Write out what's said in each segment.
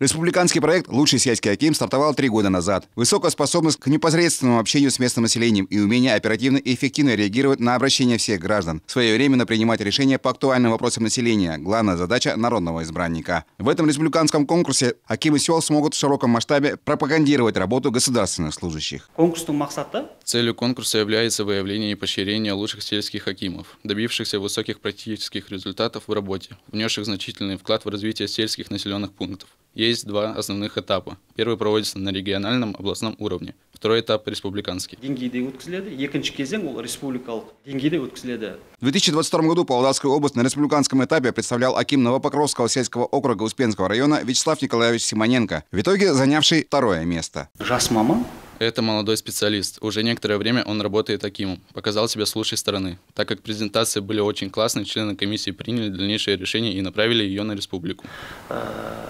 Республиканский проект «Лучший сельский Аким» стартовал три года назад. Высокая способность к непосредственному общению с местным населением и умение оперативно и эффективно реагировать на обращения всех граждан, своевременно принимать решения по актуальным вопросам населения – главная задача народного избранника. В этом республиканском конкурсе Акимы сел смогут в широком масштабе пропагандировать работу государственных служащих. Целью конкурса является выявление и поощрение лучших сельских Акимов, добившихся высоких практических результатов в работе, внесших значительный вклад в развитие сельских населенных пунктов есть два основных этапа. Первый проводится на региональном, областном уровне. Второй этап – республиканский. деңгейде өткізіледі екінші кезең ол республикалық деңгейде өткізіледі в 2022 году Павлодарскую область на республиканском этапе представлял Аким Новопокровского сельского округа Успенского района Вячеслав Николаевич Симоненко, в итоге занявший второе место. Жас мама это молодой специалист. Уже некоторое время он работает таким. Показал себя с лучшей стороны. Так как презентации были очень классные, члены комиссии приняли дальнейшее решение и направили ее на республику. Э,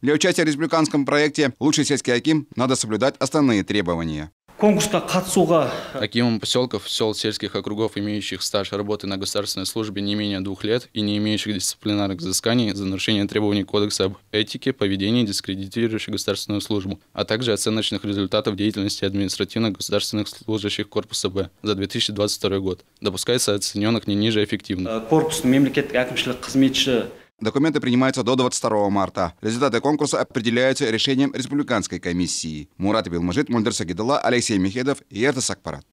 для участия в республиканском проекте «Лучший сельский аким» надо соблюдать основные требования. Конкурска э, Акимом поселков, сел, сельских округов, имеющих стаж работы на государственной службе не менее двух лет и не имеющих дисциплинарных взысканий за нарушение требований Кодекса об этике, поведении, дискредитирующих государственную службу, а также оценочных результатов деятельности административно государственных служащих Корпуса Б за 2022 год. Допускается оцененок не ниже эффективно. Э, корпус мемлекеттік әкімшілік қызметші Документы принимаются до 22 марта. Результаты конкурса определяются решением Республиканской комиссии. Мурат Билмажит, Мульдер Сагидала, Алексей Михедов и Эртас Акпарат.